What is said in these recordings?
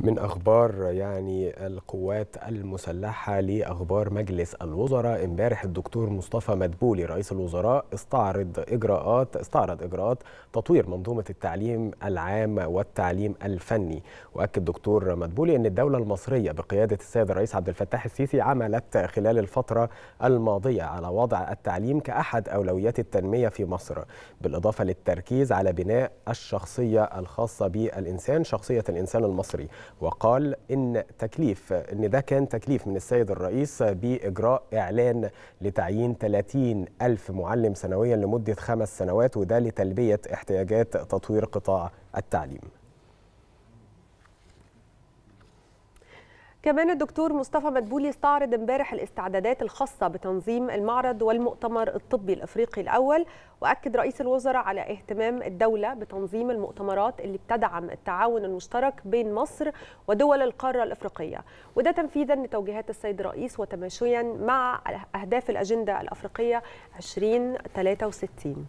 من أخبار يعني القوات المسلحة لأخبار مجلس الوزراء امبارح الدكتور مصطفى مدبولي رئيس الوزراء استعرض إجراءات استعرض إجراءات تطوير منظومة التعليم العام والتعليم الفني وأكد دكتور مدبولي أن الدولة المصرية بقيادة السيد الرئيس عبد الفتاح السيسي عملت خلال الفترة الماضية على وضع التعليم كأحد أولويات التنمية في مصر بالإضافة للتركيز على بناء الشخصية الخاصة بالإنسان شخصية الإنسان المصري وقال إن تكليف إن ده كان تكليف من السيد الرئيس بإجراء إعلان لتعيين 30 ألف معلم سنويا لمدة خمس سنوات وده لتلبية احتياجات تطوير قطاع التعليم كمان الدكتور مصطفى مدبولي استعرض امبارح الاستعدادات الخاصة بتنظيم المعرض والمؤتمر الطبي الأفريقي الأول وأكد رئيس الوزراء على اهتمام الدولة بتنظيم المؤتمرات اللي بتدعم التعاون المشترك بين مصر ودول القارة الأفريقية وده تنفيذا لتوجيهات السيد الرئيس وتماشيا مع أهداف الأجندة الأفريقية 2063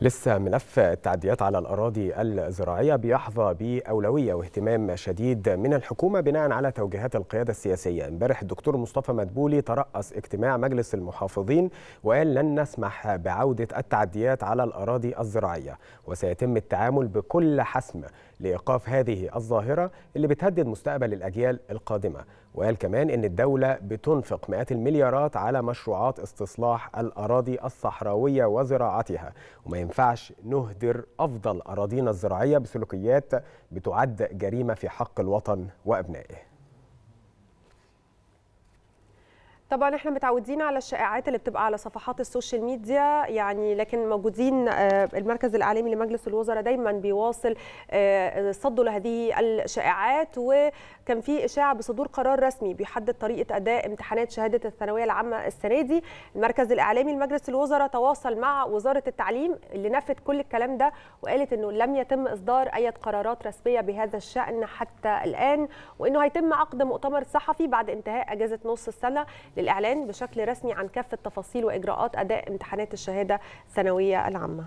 لسه ملف التعديات على الأراضي الزراعية بيحظى بأولوية واهتمام شديد من الحكومة بناء على توجيهات القيادة السياسية امبارح الدكتور مصطفى مدبولي ترأس اجتماع مجلس المحافظين وقال لن نسمح بعودة التعديات على الأراضي الزراعية وسيتم التعامل بكل حسم لإيقاف هذه الظاهرة اللي بتهدد مستقبل الأجيال القادمة وقال كمان أن الدولة بتنفق مئات المليارات على مشروعات استصلاح الأراضي الصحراوية وزراعتها وما ينفعش نهدر أفضل أراضينا الزراعية بسلوكيات بتعد جريمة في حق الوطن وأبنائه طبعا احنا متعودين على الشائعات اللي بتبقى على صفحات السوشيال ميديا يعني لكن موجودين آه، المركز الاعلامي لمجلس الوزراء دايما بيواصل آه، صده لهذه الشائعات وكان في اشاعه بصدور قرار رسمي بيحدد طريقه اداء امتحانات شهاده الثانويه العامه السنه دي المركز الاعلامي لمجلس الوزراء تواصل مع وزاره التعليم اللي نفت كل الكلام ده وقالت انه لم يتم اصدار اي قرارات رسميه بهذا الشان حتى الان وانه هيتم عقد مؤتمر صحفي بعد انتهاء اجازه نص السنه للإعلان بشكل رسمي عن كافة تفاصيل وإجراءات أداء امتحانات الشهادة الثانوية العامة